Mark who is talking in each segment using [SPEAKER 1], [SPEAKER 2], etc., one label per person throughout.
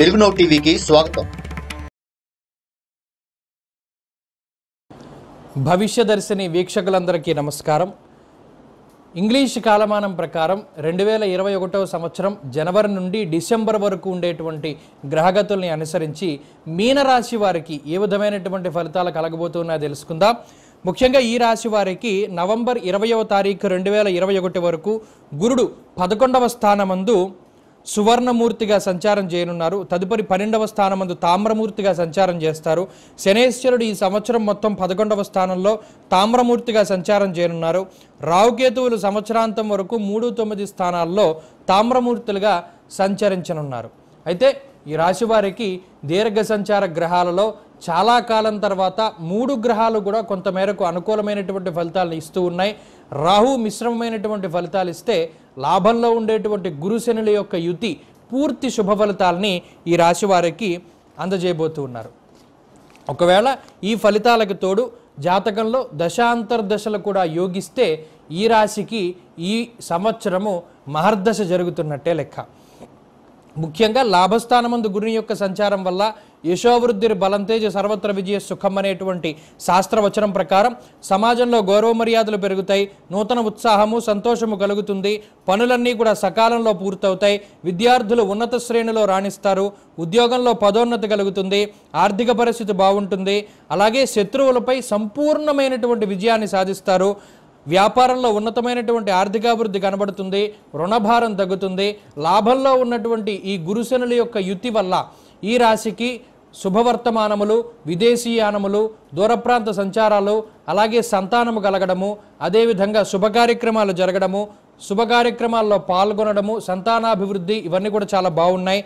[SPEAKER 1] Telugu now టీవీకి స్వాగతం భవిష్యదర్శిని వీక్షకులందరికీ నమస్కారం ఇంగ్లీష్ కాలమానం ప్రకారం రెండు వేల ఇరవై ఒకటవ సంవత్సరం జనవరి నుండి డిసెంబర్ వరకు ఉండేటువంటి గ్రహగతుల్ని అనుసరించి మీనరాశి వారికి ఏ విధమైనటువంటి ఫలితాలు కలగబోతున్నాయో తెలుసుకుందాం ముఖ్యంగా ఈ రాశి వారికి నవంబర్ ఇరవయవ తారీఖు రెండు వేల ఇరవై ఒకటి వరకు గురుడు పదకొండవ స్థానమందు సువర్ణమూర్తిగా సంచారం చేయనున్నారు తదుపరి పన్నెండవ స్థానమందు తామ్రమూర్తిగా సంచారం చేస్తారు శనేశ్వరుడు ఈ సంవత్సరం మొత్తం పదకొండవ స్థానంలో తామ్రమూర్తిగా సంచారం చేయనున్నారు రావుకేతువులు సంవత్సరాంతం వరకు మూడు తొమ్మిది స్థానాల్లో తామ్రమూర్తులుగా సంచరించనున్నారు అయితే ఈ రాశివారికి దీర్ఘ సంచార గ్రహాలలో చాలా కాలం తర్వాత మూడు గ్రహాలు కూడా కొంతమేరకు అనుకూలమైనటువంటి ఫలితాలను ఇస్తూ ఉన్నాయి రాహు మిశ్రమమైనటువంటి ఫలితాలు ఇస్తే లాభంలో ఉండేటువంటి గురుశనుల యొక్క యుతి పూర్తి శుభ ఫలితాలని ఈ రాశి వారికి అందజేయబోతూ ఉన్నారు ఒకవేళ ఈ ఫలితాలకు తోడు జాతకంలో దశాంతర్దశలు కూడా యోగిస్తే ఈ రాశికి ఈ సంవత్సరము మహర్దశ జరుగుతున్నట్టే లెక్క ముఖ్యంగా లాభస్థానమందు గురుని యొక్క సంచారం వల్ల యశోవృద్ధి బలంతేజ సర్వత్ర విజయ సుఖం అనేటువంటి శాస్త్రవచనం ప్రకారం సమాజంలో గౌరవ మర్యాదలు పెరుగుతాయి నూతన ఉత్సాహము సంతోషము కలుగుతుంది పనులన్నీ కూడా సకాలంలో పూర్తవుతాయి విద్యార్థులు ఉన్నత శ్రేణిలో రాణిస్తారు ఉద్యోగంలో పదోన్నతి కలుగుతుంది ఆర్థిక పరిస్థితి బాగుంటుంది అలాగే శత్రువులపై సంపూర్ణమైనటువంటి విజయాన్ని సాధిస్తారు వ్యాపారంలో ఉన్నతమైనటువంటి ఆర్థికాభివృద్ధి కనబడుతుంది రుణభారం తగ్గుతుంది లాభంలో ఉన్నటువంటి ఈ గురుశనుల యొక్క యుతి వల్ల ఈ రాశికి శుభవర్తమానములు విదేశీయానములు దూరప్రాంత సంచారాలు అలాగే సంతానము కలగడము అదేవిధంగా శుభకార్యక్రమాలు జరగడము శుభకార్యక్రమాల్లో పాల్గొనడము సంతానాభివృద్ధి ఇవన్నీ కూడా చాలా బాగున్నాయి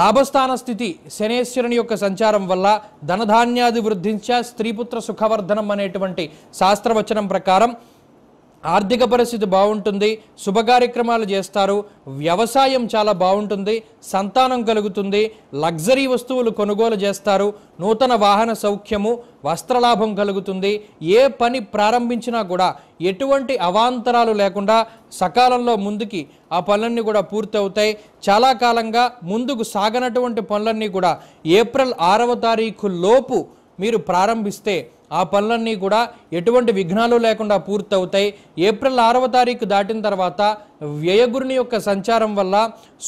[SPEAKER 1] లాభస్థాన స్థితి శనేశ్వరుని యొక్క సంచారం వల్ల ధనధాన్యాది వృద్ధించ స్త్రీపుత్ర సుఖవర్ధనం అనేటువంటి శాస్త్రవచనం ప్రకారం ఆర్థిక పరిస్థితి బాగుంటుంది శుభ కార్యక్రమాలు చేస్తారు వ్యవసాయం చాలా బాగుంటుంది సంతానం కలుగుతుంది లగ్జరీ వస్తువులు కొనుగోలు చేస్తారు నూతన వాహన సౌఖ్యము వస్త్రలాభం కలుగుతుంది ఏ పని ప్రారంభించినా కూడా ఎటువంటి అవాంతరాలు లేకుండా సకాలంలో ముందుకి ఆ పనులన్నీ కూడా పూర్తవుతాయి చాలా కాలంగా ముందుకు సాగనటువంటి పనులన్నీ కూడా ఏప్రిల్ ఆరవ తారీఖు లోపు మీరు ప్రారంభిస్తే ఆ పనులన్నీ కూడా ఎటువంటి విఘ్నాలు లేకుండా పూర్తవుతాయి ఏప్రిల్ ఆరవ తారీఖు దాటిన తర్వాత వ్యయగురుని యొక్క సంచారం వల్ల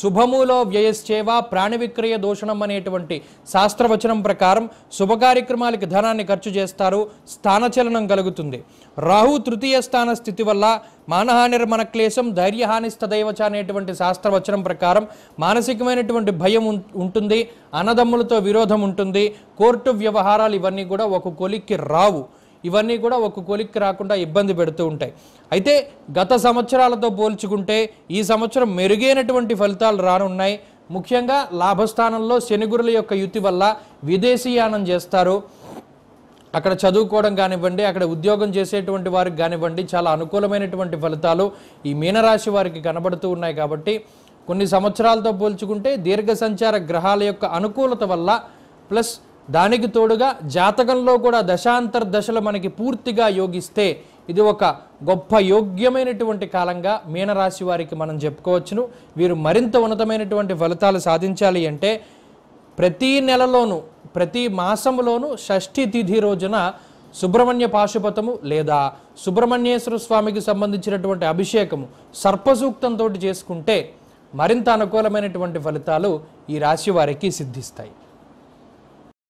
[SPEAKER 1] శుభములో వ్యయశ్చేవ ప్రాణ విక్రయ దోషణం అనేటువంటి శాస్త్రవచనం ప్రకారం శుభ కార్యక్రమాలకి ధనాన్ని ఖర్చు చేస్తారు స్థానచలనం కలుగుతుంది రాహు తృతీయ స్థాన స్థితి వల్ల మన క్లేశం ధైర్యహాని స్థదైవచ అనేటువంటి శాస్త్రవచనం ప్రకారం మానసికమైనటువంటి భయం ఉంటుంది అన్నదమ్ములతో విరోధం ఉంటుంది కోర్టు వ్యవహారాలు ఇవన్నీ కూడా ఒక కొలిక్కి రావు ఇవన్నీ కూడా ఒక కొలిక్కి రాకుండా ఇబ్బంది పెడుతూ ఉంటాయి అయితే గత సంవత్సరాలతో పోల్చుకుంటే ఈ సంవత్సరం మెరుగైనటువంటి ఫలితాలు రానున్నాయి ముఖ్యంగా లాభస్థానంలో శనిగురుల యొక్క యుతి వల్ల విదేశీయానం చేస్తారు అక్కడ చదువుకోవడం కానివ్వండి అక్కడ ఉద్యోగం చేసేటువంటి వారికి కానివ్వండి చాలా అనుకూలమైనటువంటి ఫలితాలు ఈ మీనరాశి వారికి కనబడుతూ ఉన్నాయి కాబట్టి కొన్ని సంవత్సరాలతో పోల్చుకుంటే దీర్ఘ సంచార గ్రహాల యొక్క అనుకూలత వల్ల ప్లస్ దానికి తోడుగా జాతకంలో కూడా దశాంతర దశలు మనకి పూర్తిగా యోగిస్తే ఇది ఒక గొప్ప యోగ్యమైనటువంటి కాలంగా మీనరాశి వారికి మనం చెప్పుకోవచ్చును వీరు మరింత ఉన్నతమైనటువంటి ఫలితాలు సాధించాలి అంటే ప్రతీ నెలలోనూ ప్రతి మాసంలోనూ షష్ఠి తిథి రోజున సుబ్రహ్మణ్య పాశుపతము లేదా సుబ్రహ్మణ్యేశ్వర స్వామికి సంబంధించినటువంటి అభిషేకము సర్పసూక్తంతో చేసుకుంటే మరింత అనుకూలమైనటువంటి ఫలితాలు ఈ రాశి వారికి సిద్ధిస్తాయి